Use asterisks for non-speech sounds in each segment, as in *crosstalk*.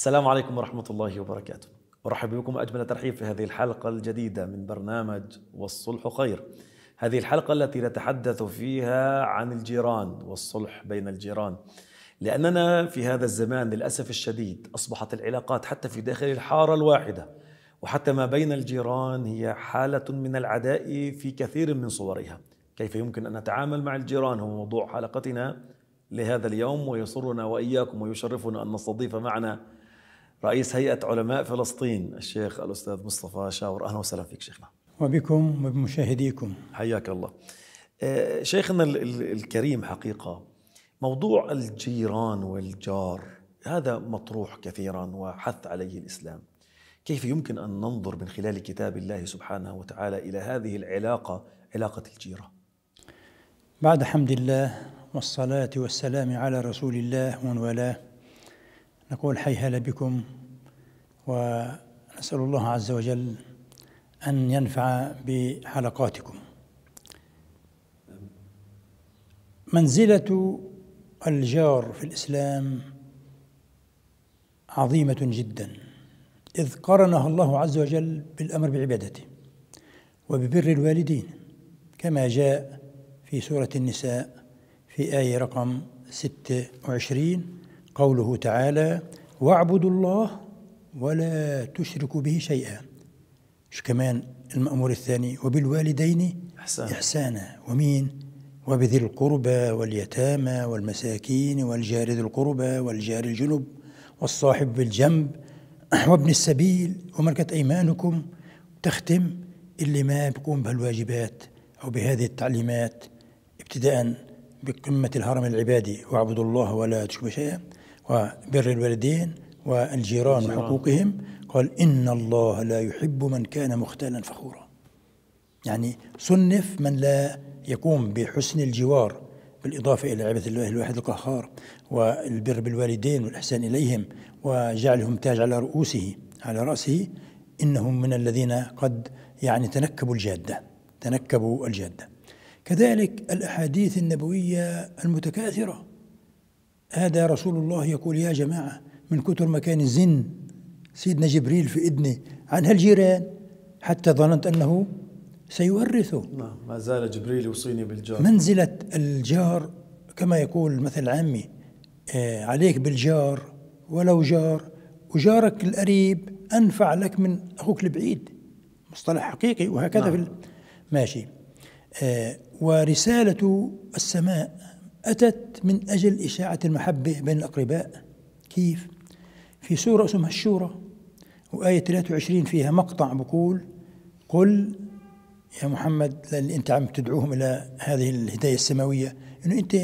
السلام عليكم ورحمة الله وبركاته أرحب بكم أجمل ترحيب في هذه الحلقة الجديدة من برنامج والصلح خير هذه الحلقة التي نتحدث فيها عن الجيران والصلح بين الجيران لأننا في هذا الزمان للأسف الشديد أصبحت العلاقات حتى في داخل الحارة الواحدة وحتى ما بين الجيران هي حالة من العداء في كثير من صورها كيف يمكن أن نتعامل مع الجيران هو موضوع حلقتنا لهذا اليوم ويسرنا وإياكم ويشرفنا أن نستضيف معنا رئيس هيئة علماء فلسطين الشيخ الأستاذ مصطفى شاور أهلا وسهلا فيك شيخنا وبكم وبمشاهديكم حياك الله آه، شيخنا الكريم حقيقة موضوع الجيران والجار هذا مطروح كثيرا وحث عليه الإسلام كيف يمكن أن ننظر من خلال كتاب الله سبحانه وتعالى إلى هذه العلاقة علاقة الجيرة بعد حمد الله والصلاة والسلام على رسول الله ومن والاه نقول حي هلا بكم ونسأل الله عز وجل أن ينفع بحلقاتكم منزلة الجار في الإسلام عظيمة جدا إذ قرنها الله عز وجل بالأمر بعبادته وببر الوالدين كما جاء في سورة النساء في آية رقم 26 قوله تعالى واعبدوا الله ولا تشركوا به شيئا مش كمان المأمور الثاني وبالوالدين إحسانا, إحسانا ومين وبذي القربى واليتامى والمساكين والجار ذي القربى والجار الجنب والصاحب بالجنب *clears throat* وابن السبيل وملكة أيمانكم تختم اللي ما بيقوم بهالواجبات أو بهذه التعليمات ابتداء بقمة الهرم العبادي واعبدوا الله ولا تشركوا شيئا وبر الوالدين والجيران وحقوقهم قال إن الله لا يحب من كان مختالا فخورا يعني صنف من لا يقوم بحسن الجوار بالإضافة إلى عبادة الله الواحد القهار والبر بالوالدين والإحسان إليهم وجعلهم تاج على رؤوسه على رأسه إنهم من الذين قد يعني تنكبوا الجادة تنكبوا الجادة كذلك الأحاديث النبوية المتكاثرة هذا رسول الله يقول يا جماعة من كثر ما كان الزن سيدنا جبريل في إذني عن هالجيران حتى ظننت أنه سيورثه نعم ما زال جبريل يوصيني بالجار منزلة الجار كما يقول المثل العامي آه، عليك بالجار ولو جار وجارك القريب أنفع لك من أخوك البعيد مصطلح حقيقي وهكذا نعم. في ماشي آه ورسالة السماء أتت من أجل إشاعة المحبة بين الأقرباء كيف؟ في سورة اسمها الشورى وآية 23 فيها مقطع بقول قل يا محمد اللي أنت عم تدعوهم إلى هذه الهداية السماوية أنه أنت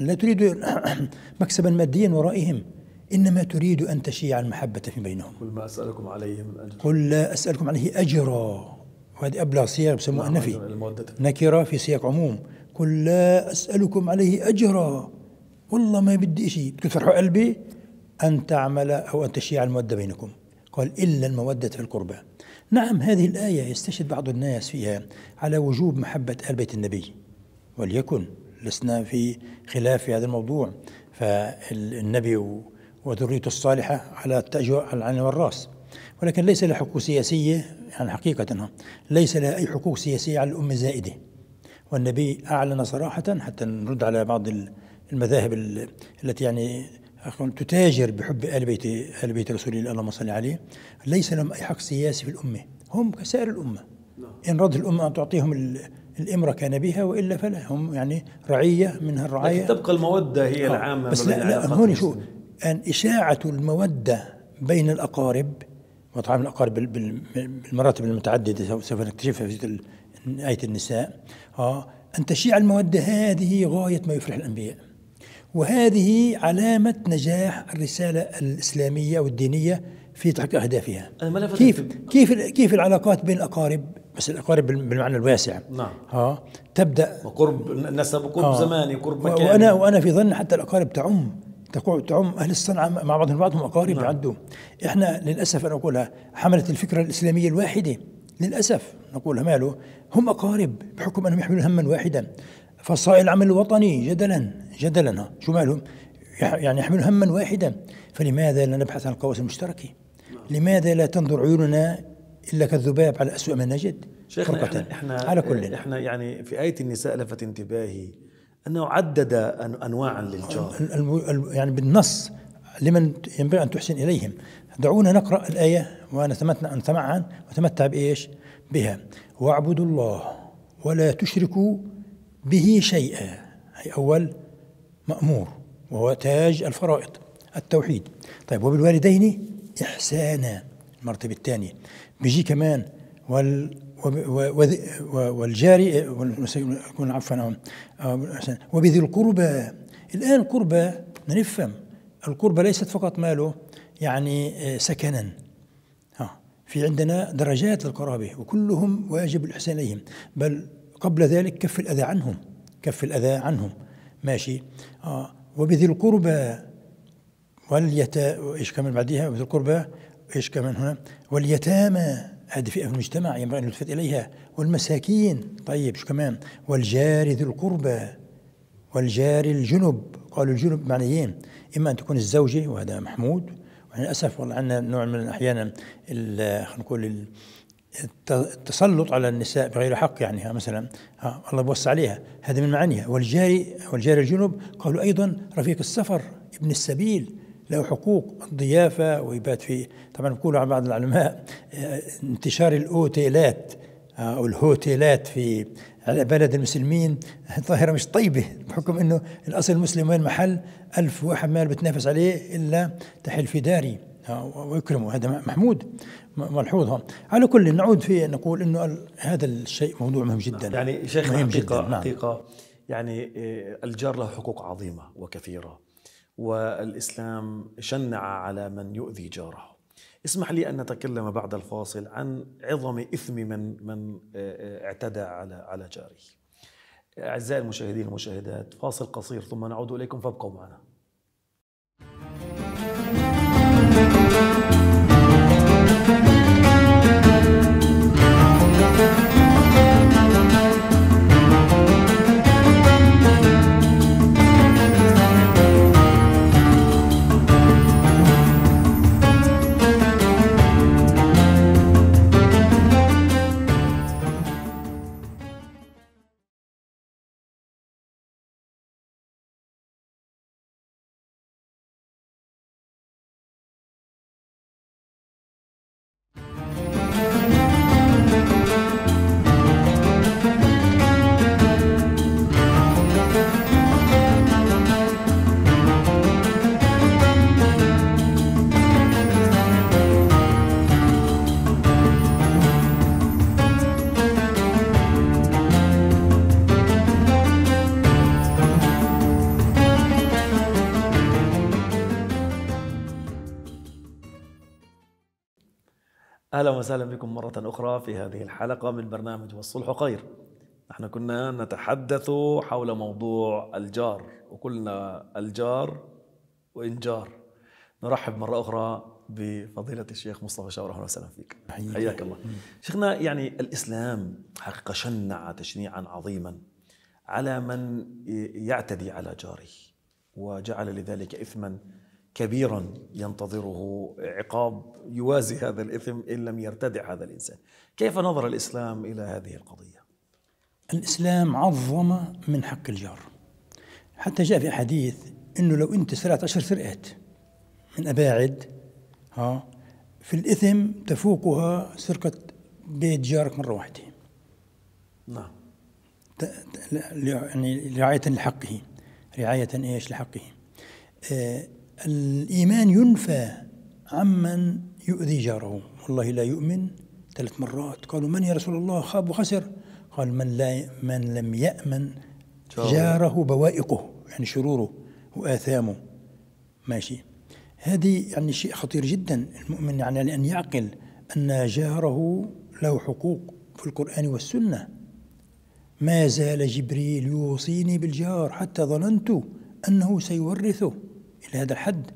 لا تريد *coughs* مكسبا ماديا ورائهم إنما تريد أن تشيع المحبة في بينهم قل ما أسألكم عليه من أجر قل لا أسألكم عليه أجرا وهذه أبلغ صيغ بسموها نعم، النفي نكرة في سياق عموم قل لا أسألكم عليه أجرا والله ما بدي شيء بدك فرحوا قلبي أن تعمل أو أن تشيع المودة بينكم قال إلا المودة في القربى نعم هذه الآية يستشهد بعض الناس فيها على وجوب محبة آل بيت النبي وليكن لسنا في خلاف في هذا الموضوع فالنبي وذريته الصالحة على التأجر على العين والرأس ولكن ليس لها حقوق سياسية يعني حقيقة ليس لها أي حقوق سياسية على الأمة زائدة والنبي أعلن صراحة حتى نرد على بعض المذاهب التي يعني تتاجر بحب آل بيت آل بيت رسول الله اللهم صل عليه ليس لهم أي حق سياسي في الأمة هم كسائر الأمة نعم. إن رد الأمة أن تعطيهم الامرة كان بها والا فلا هم يعني رعيه من الرعايه تبقى الموده هي آه، العامه بس لا, لا هون شو ان اشاعه الموده بين الاقارب وطعام الاقارب بالمراتب المتعدده سوف نكتشفها في آية النساء آه أن تشيع المودة هذه غاية ما يفرح الأنبياء وهذه علامة نجاح الرسالة الإسلامية والدينية في تحقيق أهدافها كيف كيف كيف العلاقات بين الأقارب بس الأقارب بالمعنى الواسع نعم آه تبدأ وقرب نسب وقرب آه زماني وقرب مكاني وأنا وأنا في ظن حتى الأقارب تعم تعم أهل الصنعة مع بعضهم بعضهم أقارب نعم. يعدوا إحنا للأسف أنا أقولها حملت الفكرة الإسلامية الواحدة للأسف نقول ماله هم أقارب بحكم أنهم يحملون هما واحدا فصائل العمل الوطني جدلا جدلا شو مالهم يعني يحملون هما واحدا فلماذا لا نبحث عن القواسم المشتركة نعم. لماذا لا تنظر عيوننا إلا كالذباب على أسوأ ما نجد شيخنا احنا, احنا على كل احنا يعني في آية النساء لفت انتباهي أنه عدد أنواعا للجار يعني بالنص لمن ينبغي أن تحسن إليهم دعونا نقرأ الآية ونتمتع ونتمتع بإيش بها واعبدوا الله ولا تشركوا به شيئا هي أول مأمور وهو تاج الفرائض التوحيد طيب وبالوالدين إحسانا المرتبة الثانية بيجي كمان وال والجاري عفوا وبذي القربى الآن قربى نفهم القربة ليست فقط ماله يعني آه، سكنا في عندنا درجات للقرابة وكلهم واجب الإحسان إليهم بل قبل ذلك كف الأذى عنهم كف الأذى عنهم ماشي آه وبذي القربى واليتا ايش كمان بعديها وبذي القربى ايش كمان هنا واليتامى هذه فئة في المجتمع ينبغي أن يلتفت إليها والمساكين طيب شو كمان والجار ذي القربى والجار الجنب قالوا الجنب معنيين إما أن تكون الزوجة وهذا محمود وللاسف والله عندنا نوع من أحيانا خلينا نقول التسلط على النساء بغير حق يعني مثلا الله بوسع عليها هذا من معانيها والجاري والجاري الجنوب قالوا أيضا رفيق السفر ابن السبيل له حقوق الضيافة ويبات في طبعا بقولوا عن بعض العلماء آه، انتشار الأوتيلات أو الهوتيلات في بلد المسلمين الظاهرة مش طيبة بحكم أنه الأصل المسلم وين محل ألف واحد ما بتنافس عليه إلا تحل في داري ويكرمه هذا محمود ملحوظ هون على كل نعود في نقول أنه هذا الشيء موضوع مهم جدا يعني شيخ مهم حقيقة, جداً. حقيقة نعم. يعني آه، الجار له حقوق عظيمة وكثيرة والإسلام شنع على من يؤذي جاره اسمح لي أن نتكلم بعد الفاصل عن عظم إثم من من آه، آه، اعتدى على على جاره. أعزائي المشاهدين والمشاهدات فاصل قصير ثم نعود إليكم فابقوا معنا. أهلا وسهلا بكم مرة أخرى في هذه الحلقة من برنامج والصلح خير نحن كنا نتحدث حول موضوع الجار وقلنا الجار وإن جار نرحب مرة أخرى بفضيلة الشيخ مصطفى شاور أهلا وسهلا فيك حياك الله شيخنا يعني الإسلام حقيقة شنع تشنيعا عظيما على من يعتدي على جاره وجعل لذلك إثما كبيرا ينتظره عقاب يوازي هذا الإثم إن لم يرتدع هذا الإنسان كيف نظر الإسلام إلى هذه القضية؟ الإسلام عظم من حق الجار حتى جاء في حديث أنه لو أنت سرقت عشر سرقات من أباعد ها في الإثم تفوقها سرقة بيت جارك مرة واحدة نعم يعني رعاية لحقه رعاية ايش لحقه آه الإيمان ينفى عمن يؤذي جاره والله لا يؤمن ثلاث مرات قالوا من يا رسول الله خاب وخسر قال من لا من لم يأمن جاره بوائقه يعني شروره وآثامه ماشي هذه يعني شيء خطير جدا المؤمن يعني أن يعقل أن جاره له حقوق في القرآن والسنة ما زال جبريل يوصيني بالجار حتى ظننت أنه سيورثه إلى هذا الحد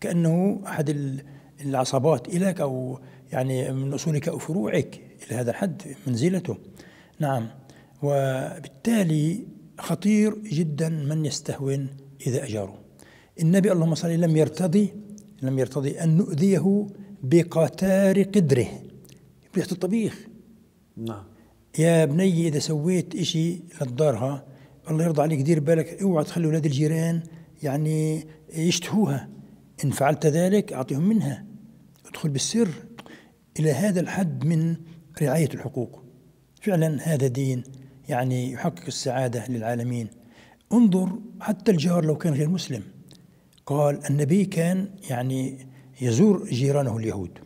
كأنه أحد العصابات إلك أو يعني من أصولك أو فروعك إلى هذا الحد منزلته نعم وبالتالي خطير جدا من يستهون إذا أجاره النبي اللهم صل لم يرتضي لم يرتضي أن نؤذيه بقتار قدره بريحة الطبيخ نعم يا بني إذا سويت شيء للدارها الله يرضى عليك دير بالك اوعى تخلي أولاد الجيران يعني يشتهوها إن فعلت ذلك أعطيهم منها ادخل بالسر إلى هذا الحد من رعاية الحقوق فعلا هذا دين يعني يحقق السعادة للعالمين انظر حتى الجار لو كان غير مسلم قال النبي كان يعني يزور جيرانه اليهود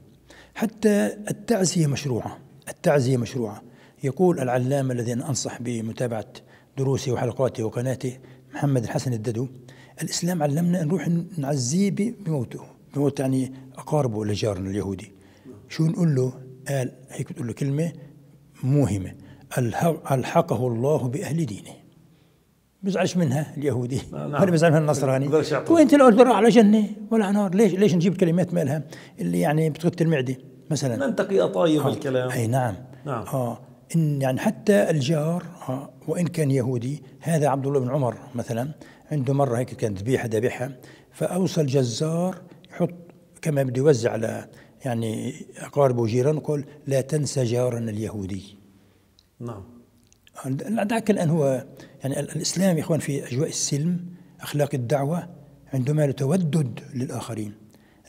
حتى التعزية مشروعة التعزية مشروعة يقول العلامة الذي أنصح بمتابعة دروسه وحلقاته وقناته محمد الحسن الددو الإسلام علمنا نروح نعزيه بموته بموت يعني أقاربه ولا جارنا اليهودي شو نقول له قال هيك بتقول له كلمة موهمة ألحقه الله بأهل دينه بزعلش منها اليهودي نعم. ولا بزعل منها النصراني وانت لو تروح على جنه ولا على نار ليش ليش نجيب كلمات مالها اللي يعني بتغطي المعده مثلا ننتقي اطايب آه. الكلام اي نعم نعم اه إن يعني حتى الجار آه، وإن كان يهودي هذا عبد الله بن عمر مثلا عنده مرة هيك كانت ذبيحة ذبيحة فأوصى الجزار يحط كما بده يوزع على يعني أقاربه وجيرانه قل لا تنسى جارنا اليهودي نعم دعك الآن هو يعني الإسلام يا إخوان في أجواء السلم أخلاق الدعوة عندما لا تودد للآخرين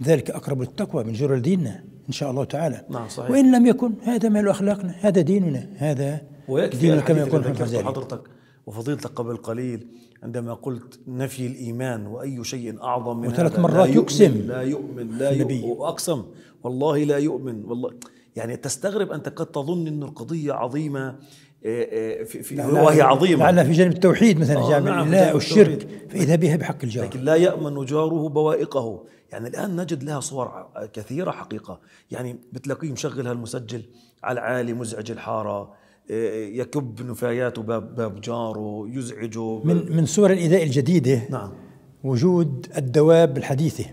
ذلك أقرب للتقوى من جرى ديننا إن شاء الله تعالى نعم صحيح. وإن لم يكن هذا مال أخلاقنا هذا ديننا هذا ويكفي ديننا كما يقول حضرتك وفضيلتك قبل قليل عندما قلت نفي الإيمان وأي شيء أعظم من وثلاث مرات لا يقسم لا يؤمن لا يؤمن وأقسم والله لا يؤمن والله يعني تستغرب أنت قد تظن أن القضية عظيمة آه، آه، في, في وهي عظيمه لعلها في جانب التوحيد مثلا آه جانب نعم الله والشرك فاذا بها بحق الجار لكن لا يامن جاره بوائقه يعني الان نجد لها صور كثيره حقيقه يعني بتلاقيه مشغل هالمسجل على العالي مزعج الحاره آه، يكب نفاياته باب, باب جاره يزعجه من من صور الايذاء الجديده نعم وجود الدواب الحديثه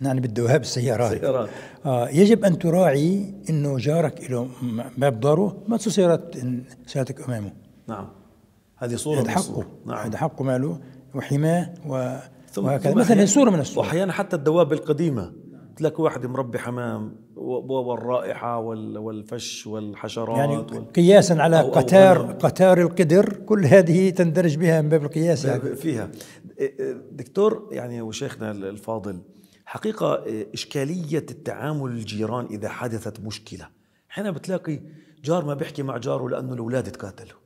يعني بده وهاب السيارات سيارات. آه يجب ان تراعي انه جارك له باب داره ما تسوي سيارات سيارتك امامه نعم هذه صوره هذا حقه نعم هذا حقه ماله وحماه و ثم وهكذا مثلا صوره من الصور واحيانا حتى الدواب القديمه تلاقي واحد مربي حمام والرائحه والفش والحشرات يعني وال... قياسا على أو قتار أو قتار القدر كل هذه تندرج بها من باب القياس يعني. فيها دكتور يعني وشيخنا الفاضل حقيقة آه، إشكالية التعامل الجيران إذا حدثت مشكلة حين بتلاقي جار ما بيحكي مع جاره لأنه الأولاد تقاتلوا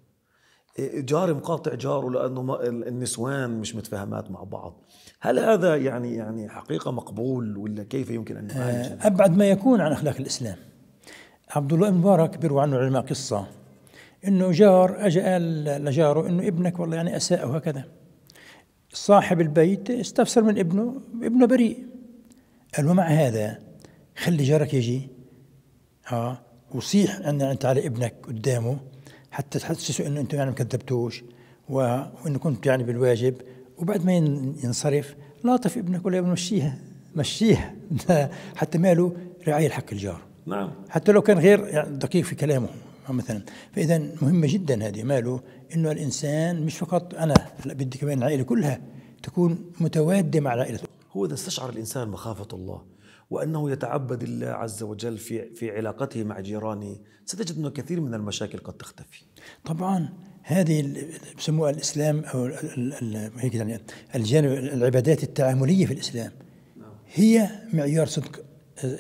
آه، جار مقاطع جاره لأنه النسوان مش متفاهمات مع بعض هل هذا يعني يعني حقيقة مقبول ولا كيف يمكن أن يعالج آه، أبعد ما يكون عن أخلاق الإسلام عبد الله مبارك بيروى عنه العلماء قصة انه جار أجا قال لجاره انه ابنك والله يعني اساء وهكذا صاحب البيت استفسر من ابنه ابنه بريء قال ومع هذا خلي جارك يجي اه وصيح ان انت على ابنك قدامه حتى تحسسه انه انت يعني ما كذبتوش وانه كنت يعني بالواجب وبعد ما ينصرف لاطف ابنك ولا مشيها مشيها *laughs* حتى ماله رعاية حق الجار نعم حتى لو كان غير يعني دقيق في كلامه مثلا فاذا مهمه جدا هذه ماله انه الانسان مش فقط انا لا بدي كمان العائله كلها تكون متواده مع العائله هو إذا استشعر الإنسان مخافة الله وأنه يتعبد الله عز وجل في في علاقته مع جيرانه ستجد أن كثير من المشاكل قد تختفي طبعا هذه بسموها الإسلام أو هيك يعني الجانب العبادات التعاملية في الإسلام هي معيار صدق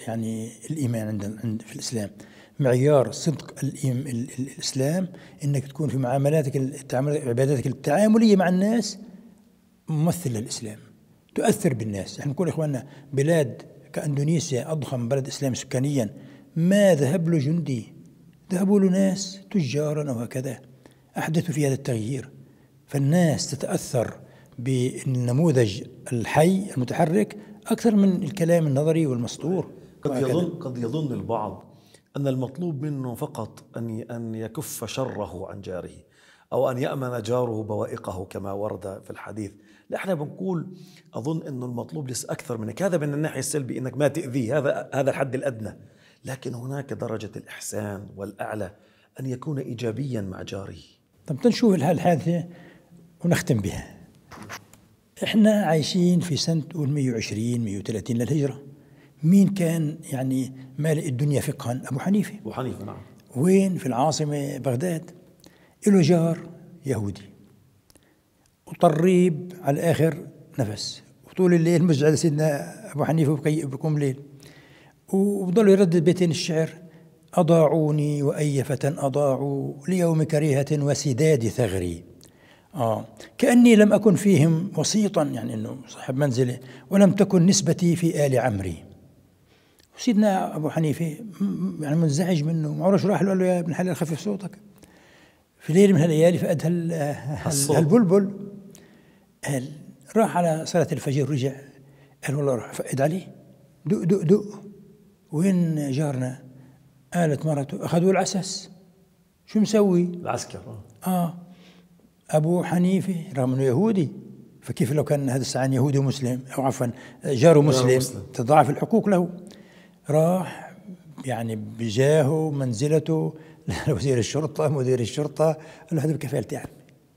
يعني الإيمان عند في الإسلام معيار صدق الإسلام أنك تكون في معاملاتك التعامل عباداتك التعاملية مع الناس ممثل للإسلام تؤثر بالناس احنا نقول اخواننا بلاد كاندونيسيا اضخم بلد اسلامي سكانيا ما ذهب له جندي ذهبوا له ناس تجارا وهكذا احدثوا في هذا التغيير فالناس تتاثر بالنموذج الحي المتحرك اكثر من الكلام النظري والمسطور قد يظن قد يظن البعض ان المطلوب منه فقط ان ان يكف شره عن جاره أو أن يأمن جاره بوائقه كما ورد في الحديث نحن بنقول أظن أنه المطلوب ليس أكثر منك هذا من الناحية السلبي أنك ما تأذيه هذا, هذا الحد الأدنى لكن هناك درجة الإحسان والأعلى أن يكون إيجابيا مع جاره طب تنشوف الحادثة ونختم بها احنا عايشين في سنة 120 130 للهجرة مين كان يعني مالئ الدنيا فقها أبو حنيفة أبو حنيفة نعم وين في العاصمة بغداد له جار يهودي وطريب على الاخر نفس وطول الليل مزعج سيدنا أبو حنيفة بكم ليل وبضل يردد بيتين الشعر أضاعوني وأي فتى أضاعوا ليوم كريهة وسداد ثغري آه كأني لم أكن فيهم وسيطا يعني أنه صاحب منزلة ولم تكن نسبتي في آل عمري سيدنا أبو حنيفة يعني منزعج منه ما راح له قال له يا ابن حلال خفف صوتك في ليله من الليالي فقد هالبلبل قال راح على صلاة الفجر رجع قال والله روح فقد عليه دق دق دق وين جارنا قالت مرته أخذوه العسس شو مسوي؟ العسكر اه ابو حنيفه رغم انه يهودي فكيف لو كان هذا السعان يهودي ومسلم او عفوا جاره مسلم, مسلم تضاعف الحقوق له راح يعني بجاهه منزلته *laughs* وزير الشرطه مدير الشرطه قال له هذا بكفالتي يعني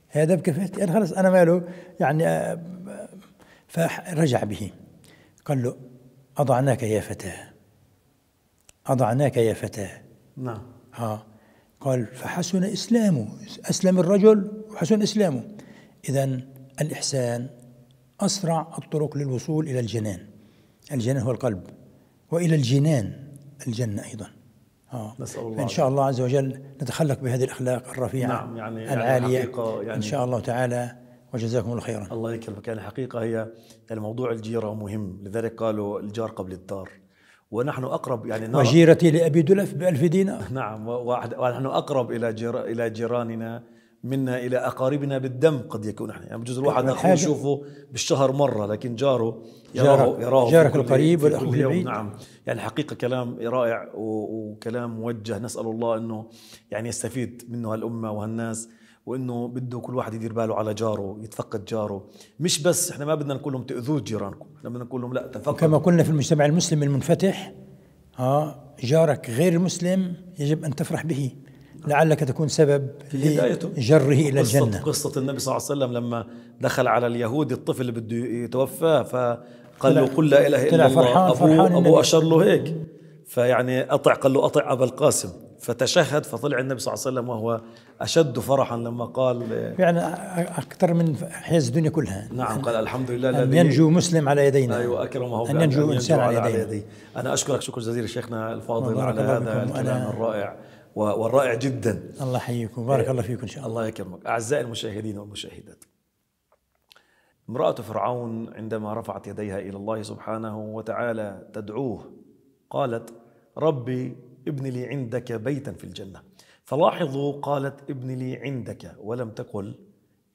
هذا بكفالتي انا يعني خلص انا ماله يعني آه، فرجع به قال له اضعناك يا فتاه اضعناك يا فتاه نعم ها قال فحسن اسلامه اسلم الرجل وحسن اسلامه اذا الاحسان اسرع الطرق للوصول الى الجنان الجنان هو القلب والى الجنان الجنه ايضا آه. نسأل الله إن شاء الله عز وجل نتخلق بهذه الأخلاق الرفيعة نعم يعني, يعني العالية يعني إن شاء الله تعالى وجزاكم الله خيرا الله يكرمك يعني الحقيقة هي الموضوع الجيرة مهم لذلك قالوا الجار قبل الدار ونحن أقرب يعني نرى وجيرتي لأبي دلف بألف دينار *laughs* نعم ونحن أقرب إلى جير إلى جيراننا منا الى اقاربنا بالدم قد يكون احنا يعني بجوز الواحد طيب، اخوه يشوفه بالشهر مره لكن جاره يراه يراه جارك القريب والاخوه البعيد نعم يعني حقيقه كلام رائع وكلام موجه نسال الله انه يعني يستفيد منه هالامه وهالناس وانه بده كل واحد يدير باله على جاره يتفقد جاره مش بس احنا ما بدنا نقول لهم تاذوا جيرانكم احنا بدنا نقول لهم لا تفقد كما قلنا في المجتمع المسلم المنفتح ها آه، جارك غير المسلم يجب ان تفرح به لعلك تكون سبب لجره الى الجنه قصه النبي صلى الله عليه وسلم لما دخل على اليهودي الطفل اللي بده يتوفاه فقال له قل لا اله الا الله فرحان ابوه فرحان ابوه اشر له هيك فيعني اطع قال له اطع ابا القاسم فتشهد فطلع النبي صلى الله عليه وسلم وهو اشد فرحا لما قال يعني اكثر من حيز الدنيا كلها نعم قال الحمد لله الذي ان ينجو مسلم على يدينا ايوه اكرمه ان ينجو انسان على, يدينا. يدي انا اشكرك شكر جزيلا شيخنا الفاضل على هذا الكلام الرائع والرائع جدا الله يحييكم بارك الله فيكم إن شاء الله الله يكرمك أعزائي المشاهدين والمشاهدات امرأة فرعون عندما رفعت يديها إلى الله سبحانه وتعالى تدعوه قالت ربي ابن لي عندك بيتا في الجنة فلاحظوا قالت ابن لي عندك ولم تقل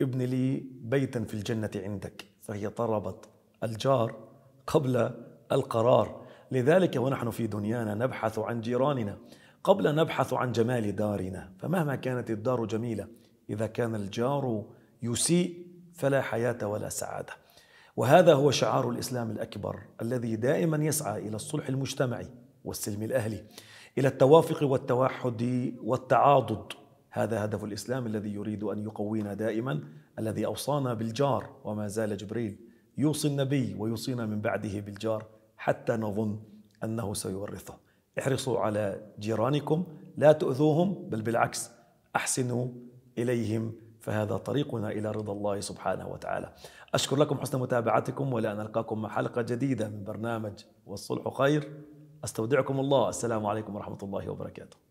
ابن لي بيتا في الجنة عندك فهي طلبت الجار قبل القرار لذلك ونحن في دنيانا نبحث عن جيراننا قبل نبحث عن جمال دارنا فمهما كانت الدار جميلة إذا كان الجار يسيء فلا حياة ولا سعادة وهذا هو شعار الإسلام الأكبر الذي دائما يسعى إلى الصلح المجتمعي والسلم الأهلي إلى التوافق والتوحد والتعاضد هذا هدف الإسلام الذي يريد أن يقوينا دائما الذي أوصانا بالجار وما زال جبريل يوصي النبي ويوصينا من بعده بالجار حتى نظن أنه سيورثه احرصوا على جيرانكم لا تؤذوهم بل بالعكس احسنوا اليهم فهذا طريقنا الى رضا الله سبحانه وتعالى. اشكر لكم حسن متابعتكم ولا نلقاكم القاكم مع حلقه جديده من برنامج والصلح خير استودعكم الله السلام عليكم ورحمه الله وبركاته.